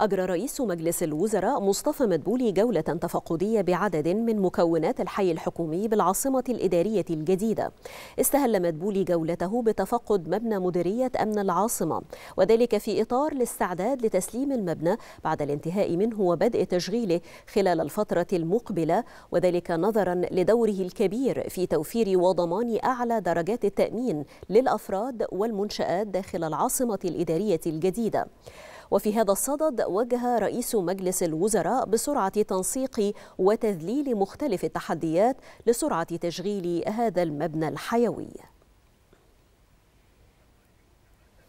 أجرى رئيس مجلس الوزراء مصطفى مدبولي جولة تفقدية بعدد من مكونات الحي الحكومي بالعاصمة الإدارية الجديدة استهل مدبولي جولته بتفقد مبنى مديرية أمن العاصمة وذلك في إطار الاستعداد لتسليم المبنى بعد الانتهاء منه وبدء تشغيله خلال الفترة المقبلة وذلك نظرا لدوره الكبير في توفير وضمان أعلى درجات التأمين للأفراد والمنشآت داخل العاصمة الإدارية الجديدة وفي هذا الصدد وجه رئيس مجلس الوزراء بسرعة تنسيق وتذليل مختلف التحديات لسرعة تشغيل هذا المبنى الحيوي